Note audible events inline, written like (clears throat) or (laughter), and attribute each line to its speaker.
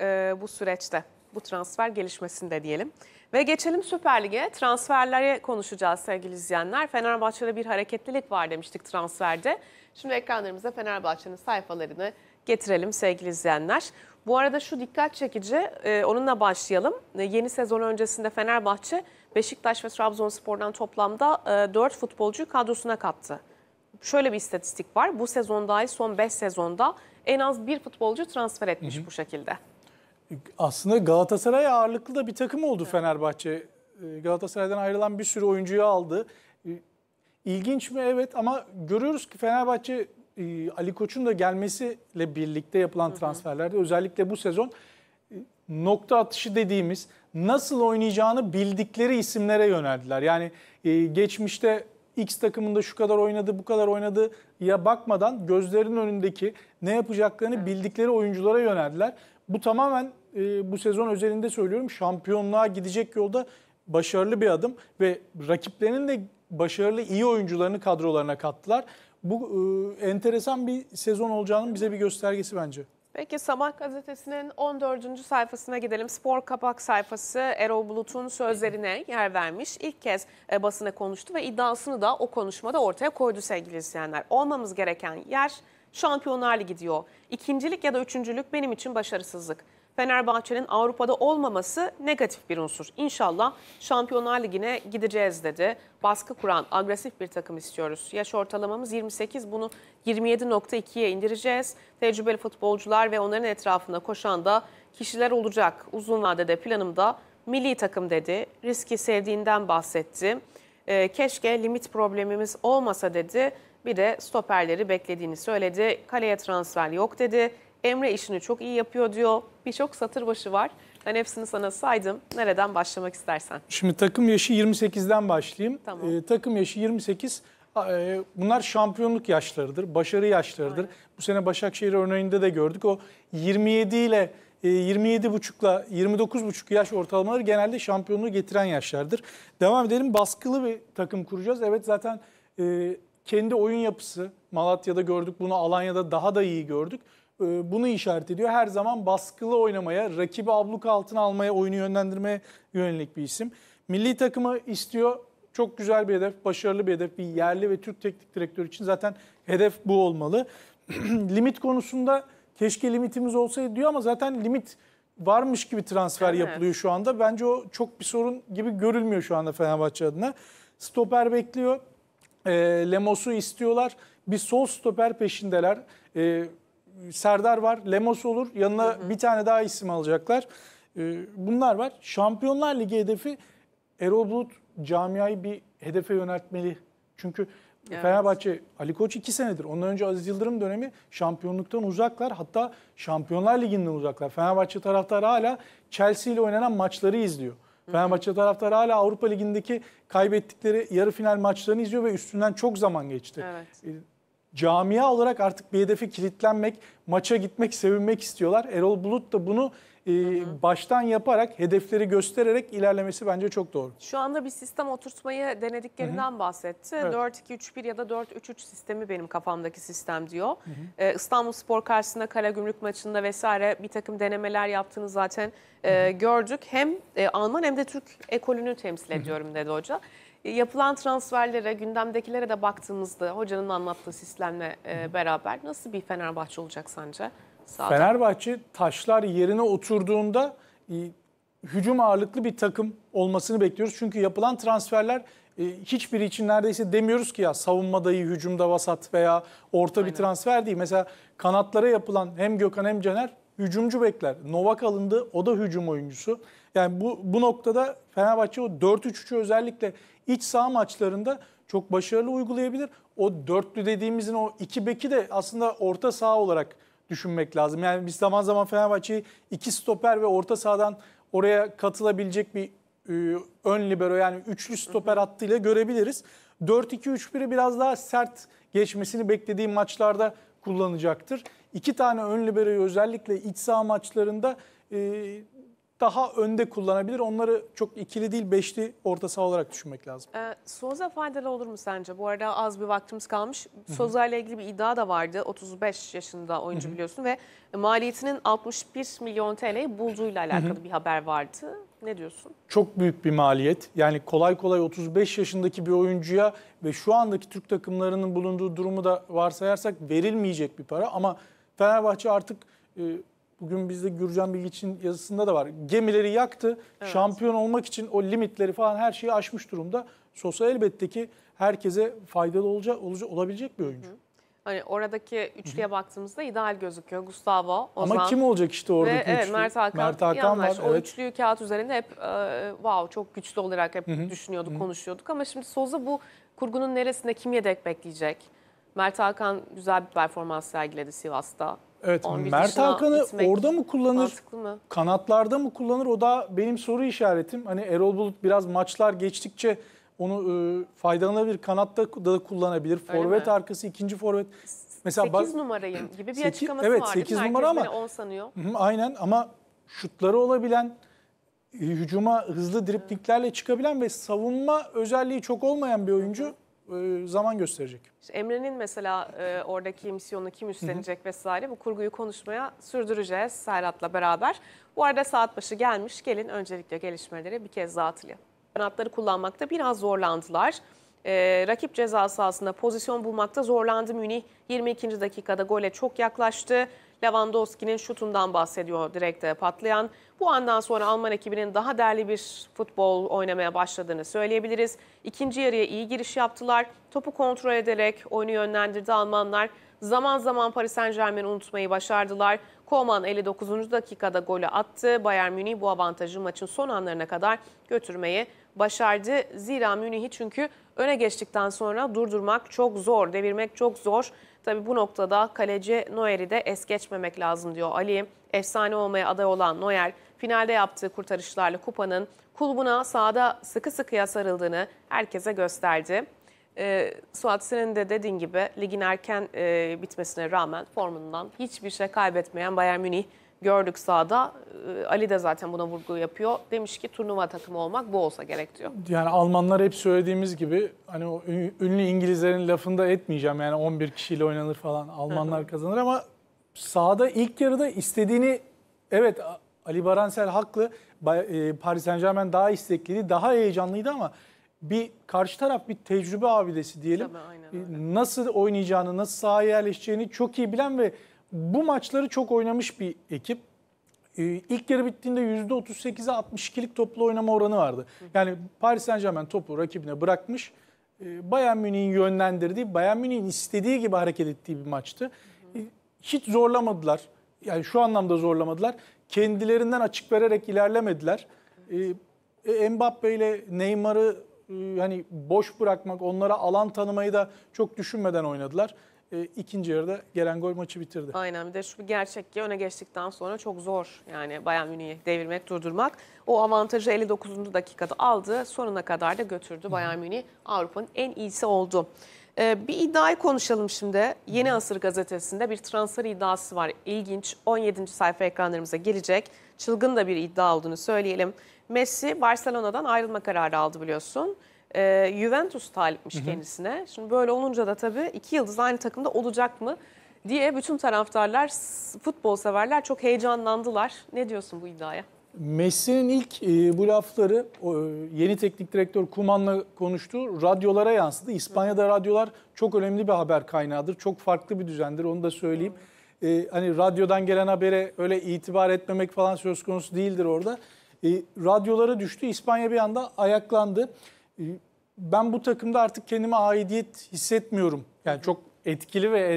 Speaker 1: E, bu süreçte, bu transfer gelişmesinde diyelim. Ve geçelim Süper Lig'e. Transferlere konuşacağız sevgili izleyenler. Fenerbahçe'de bir hareketlilik var demiştik transferde. Şimdi ekranlarımıza Fenerbahçe'nin sayfalarını getirelim sevgili izleyenler. Bu arada şu dikkat çekici, e, onunla başlayalım. E, yeni sezon öncesinde Fenerbahçe, Beşiktaş ve Trabzonspor'dan toplamda e, 4 futbolcuyu kadrosuna kattı. Şöyle bir istatistik var. Bu sezon dahil son 5 sezonda en az bir futbolcu transfer etmiş hı hı. bu şekilde.
Speaker 2: Aslında Galatasaray ağırlıklı da bir takım oldu evet. Fenerbahçe. Ee, Galatasaray'dan ayrılan bir sürü oyuncuyu aldı. Ee, ilginç mi? Evet ama görüyoruz ki Fenerbahçe e, Ali Koç'un da gelmesiyle birlikte yapılan transferlerde özellikle bu sezon e, nokta atışı dediğimiz nasıl oynayacağını bildikleri isimlere yöneldiler. Yani e, geçmişte X takımında şu kadar oynadı, bu kadar oynadı ya bakmadan gözlerinin önündeki ne yapacaklarını bildikleri oyunculara yöneldiler. Bu tamamen e, bu sezon özelinde söylüyorum şampiyonluğa gidecek yolda başarılı bir adım ve rakiplerinin de başarılı iyi oyuncularını kadrolarına kattılar. Bu e, enteresan bir sezon olacağının bize bir göstergesi bence.
Speaker 1: Peki Sabah gazetesinin 14. sayfasına gidelim. Spor kapak sayfası Erol Bulut'un sözlerine yer vermiş. İlk kez e, basına konuştu ve iddiasını da o konuşmada ortaya koydu sevgili izleyenler. Olmamız gereken yer Şampiyonlar Ligi diyor. İkincilik ya da üçüncülük benim için başarısızlık. Fenerbahçe'nin Avrupa'da olmaması negatif bir unsur. İnşallah Şampiyonlar Ligi'ne gideceğiz dedi. Baskı kuran agresif bir takım istiyoruz. Yaş ortalamamız 28 bunu 27.2'ye indireceğiz. Tecrübeli futbolcular ve onların etrafında koşan da kişiler olacak. Uzun vadede planımda milli takım dedi. Riski sevdiğinden bahsetti. E, keşke limit problemimiz olmasa dedi. Bir de stoperleri beklediğini söyledi. Kaleye transfer yok dedi. Emre işini çok iyi yapıyor diyor. Birçok satır başı var. Ben hepsini sana saydım. Nereden başlamak istersen?
Speaker 2: Şimdi takım yaşı 28'den başlayayım. Tamam. Ee, takım yaşı 28. E, bunlar şampiyonluk yaşlarıdır, başarı yaşlarıdır. Aynen. Bu sene Başakşehir örneğinde de gördük. O 27 ile 27 e, buçukla 29 buçuk yaş ortalamaları genelde şampiyonluğu getiren yaşlardır. Devam edelim baskılı bir takım kuracağız. Evet zaten e, kendi oyun yapısı Malatya'da gördük bunu Alanya'da daha da iyi gördük. E, bunu işaret ediyor. Her zaman baskılı oynamaya, rakibi abluk altına almaya, oyunu yönlendirmeye yönelik bir isim. Milli takımı istiyor. Çok güzel bir hedef, başarılı bir hedef. Bir yerli ve Türk teknik direktör için zaten hedef bu olmalı. (clears throat) limit konusunda keşke limitimiz olsaydı diyor ama zaten limit varmış gibi transfer evet. yapılıyor şu anda. Bence o çok bir sorun gibi görülmüyor şu anda Fenerbahçe adına. Stoper bekliyor. E, Lemos'u istiyorlar. Bir sol stoper peşindeler. E, Serdar var, Lemos olur. Yanına hı hı. bir tane daha isim alacaklar. E, bunlar var. Şampiyonlar Ligi hedefi Erol Bulut camiayı bir hedefe yöneltmeli. Çünkü evet. Fenerbahçe, Ali Koç iki senedir. Ondan önce Aziz Yıldırım dönemi şampiyonluktan uzaklar. Hatta Şampiyonlar Ligi'nden uzaklar. Fenerbahçe taraftarı hala Chelsea ile oynanan maçları izliyor. Hı hı. Fenerbahçe taraftarı hala Avrupa Ligi'ndeki kaybettikleri yarı final maçlarını izliyor ve üstünden çok zaman geçti. Evet. E, camia olarak artık bir hedefe kilitlenmek, maça gitmek, sevinmek istiyorlar. Erol Bulut da bunu e, hı hı. baştan yaparak, hedefleri göstererek ilerlemesi bence çok doğru.
Speaker 1: Şu anda bir sistem oturtmayı denediklerinden hı hı. bahsetti. Evet. 4-2-3-1 ya da 4-3-3 sistemi benim kafamdaki sistem diyor. Hı hı. Ee, İstanbul Spor karşısında Karagümrük maçında vesaire bir takım denemeler yaptığını zaten e, hı hı. E, gördük. Hem e, Alman hem de Türk ekolünü temsil ediyorum hı hı. dedi hoca. E, yapılan transferlere, gündemdekilere de baktığımızda hocanın anlattığı sistemle e, beraber nasıl bir Fenerbahçe olacak sence? Sağda.
Speaker 2: Fenerbahçe taşlar yerine oturduğunda e, hücum ağırlıklı bir takım olmasını bekliyoruz. Çünkü yapılan transferler hiçbiri için neredeyse demiyoruz ki ya savunmada iyi, hücumda vasat veya orta Aynen. bir transfer değil. Mesela kanatlara yapılan hem Gökhan hem Caner hücumcu bekler. Novak alındı, o da hücum oyuncusu. Yani bu, bu noktada Fenerbahçe o 4-3-3'ü özellikle iç saha maçlarında çok başarılı uygulayabilir. O dörtlü dediğimizin o iki beki de aslında orta saha olarak düşünmek lazım. Yani biz zaman zaman Fenerbahçe'yi iki stoper ve orta sahadan oraya katılabilecek bir e, ön libero yani üçlü stoper hattıyla görebiliriz. 4-2-3-1'i biraz daha sert geçmesini beklediğim maçlarda kullanacaktır. İki tane ön liberoyu özellikle iç saha maçlarında e, daha önde kullanabilir. Onları çok ikili değil beşli orta saha olarak düşünmek lazım. E,
Speaker 1: ee, Soza faydalı olur mu sence? Bu arada az bir vaktimiz kalmış. Soza ile ilgili bir iddia da vardı. 35 yaşında oyuncu Hı -hı. biliyorsun ve maliyetinin 61 milyon TL'yi bulduğuyla alakalı Hı -hı. bir haber vardı. Ne diyorsun?
Speaker 2: Çok büyük bir maliyet. Yani kolay kolay 35 yaşındaki bir oyuncuya ve şu andaki Türk takımlarının bulunduğu durumu da varsayarsak verilmeyecek bir para. Ama Fenerbahçe artık... E, Bugün bizde Gürcan Bilgiç'in yazısında da var. Gemileri yaktı. Evet. Şampiyon olmak için o limitleri falan her şeyi aşmış durumda. Sosa elbette ki herkese faydalı olacak, olacak olabilecek bir oyuncu. Hı.
Speaker 1: Hani oradaki üçlüye Hı-hı. baktığımızda ideal gözüküyor. Gustavo, Ozan. Ama kim
Speaker 2: olacak işte oradaki üçlü? Evet, Mert Hakan, Mert Hakan var. O evet. üçlüyü
Speaker 1: kağıt üzerinde hep e, wow çok güçlü olarak hep Hı-hı. düşünüyorduk, Hı-hı. konuşuyorduk. Ama şimdi Soza bu kurgunun neresinde kim yedek bekleyecek? Mert Hakan güzel bir performans sergiledi Sivas'ta.
Speaker 2: Evet, Mert Hakan'ı orada mı kullanır? Mı? Kanatlarda mı kullanır? O da benim soru işaretim. Hani Erol Bulut biraz maçlar geçtikçe onu e, faydalanabilir. Kanatta da kullanabilir. Forvet arkası, ikinci forvet. Mesela 8
Speaker 1: numarayım gibi bir 8, açıklaması evet, var. Evet 8 numara ama. 10 sanıyor.
Speaker 2: Hı, aynen ama şutları olabilen, hücuma hızlı driplinglerle çıkabilen ve savunma özelliği çok olmayan bir oyuncu. Hı hı. E, zaman gösterecek.
Speaker 1: İşte Emre'nin mesela e, oradaki misyonu kim üstlenecek vesaire bu kurguyu konuşmaya sürdüreceğiz Serhat'la beraber. Bu arada saat başı gelmiş gelin öncelikle gelişmeleri bir kez daha hatırlayalım. Kanatları kullanmakta biraz zorlandılar. Ee, rakip ceza sahasında pozisyon bulmakta zorlandı Münih. 22. dakikada gole çok yaklaştı. Lewandowski'nin şutundan bahsediyor direkte patlayan. Bu andan sonra Alman ekibinin daha değerli bir futbol oynamaya başladığını söyleyebiliriz. İkinci yarıya iyi giriş yaptılar. Topu kontrol ederek oyunu yönlendirdi Almanlar. Zaman zaman Paris Saint Germain'i unutmayı başardılar. Koman 59. dakikada golü attı. Bayern Münih bu avantajı maçın son anlarına kadar götürmeyi başardı. Zira Münih'i çünkü öne geçtikten sonra durdurmak çok zor, devirmek çok zor. Tabi bu noktada kaleci Neuer'i de es geçmemek lazım diyor Ali. Efsane olmaya aday olan Neuer finalde yaptığı kurtarışlarla kupanın kulbuna sahada sıkı sıkıya sarıldığını herkese gösterdi. E, Suat senin de dediğin gibi ligin erken e, bitmesine rağmen formundan hiçbir şey kaybetmeyen Bayern Münih gördük sahada. Ee, Ali de zaten buna vurgu yapıyor. Demiş ki turnuva takımı olmak bu olsa gerek diyor.
Speaker 2: Yani Almanlar hep söylediğimiz gibi hani o ünlü İngilizlerin lafında etmeyeceğim. Yani 11 kişiyle oynanır falan Almanlar kazanır ama sahada ilk yarıda istediğini evet Ali Baransel haklı. E, Paris Saint Germain daha istekliydi, daha heyecanlıydı ama bir karşı taraf bir tecrübe abidesi diyelim. Tabii, aynen e, öyle. Nasıl oynayacağını, nasıl sahaya yerleşeceğini çok iyi bilen ve bu maçları çok oynamış bir ekip. Ee, ilk yarı bittiğinde %38'e 62'lik toplu oynama oranı vardı. Yani Paris Saint Germain topu rakibine bırakmış. Ee, Bayern Münih'in yönlendirdiği, Bayern Münih'in istediği gibi hareket ettiği bir maçtı. Ee, hiç zorlamadılar. Yani şu anlamda zorlamadılar. Kendilerinden açık vererek ilerlemediler. Ee, e, Mbappe ile Neymar'ı e, hani boş bırakmak, onlara alan tanımayı da çok düşünmeden oynadılar e, ikinci yarıda gelen gol maçı bitirdi.
Speaker 1: Aynen bir de şu gerçek ki öne geçtikten sonra çok zor yani Bayern Münih'i devirmek, durdurmak. O avantajı 59. dakikada aldı sonuna kadar da götürdü Bayern Münih Avrupa'nın en iyisi oldu. Ee, bir iddiayı konuşalım şimdi. Yeni Asır gazetesinde bir transfer iddiası var. İlginç 17. sayfa ekranlarımıza gelecek. Çılgın da bir iddia olduğunu söyleyelim. Messi Barcelona'dan ayrılma kararı aldı biliyorsun. E, Juventus talipmiş Hı-hı. kendisine. Şimdi böyle olunca da tabii iki yıldız aynı takımda olacak mı diye bütün taraftarlar, futbol severler çok heyecanlandılar. Ne diyorsun bu iddiaya?
Speaker 2: Messi'nin ilk e, bu lafları e, yeni teknik direktör Kuman'la konuştu. Radyolara yansıdı. İspanya'da radyolar çok önemli bir haber kaynağıdır. Çok farklı bir düzendir onu da söyleyeyim. E, hani radyodan gelen habere öyle itibar etmemek falan söz konusu değildir orada. E, radyolara düştü. İspanya bir anda ayaklandı ben bu takımda artık kendime aidiyet hissetmiyorum. Yani çok etkili ve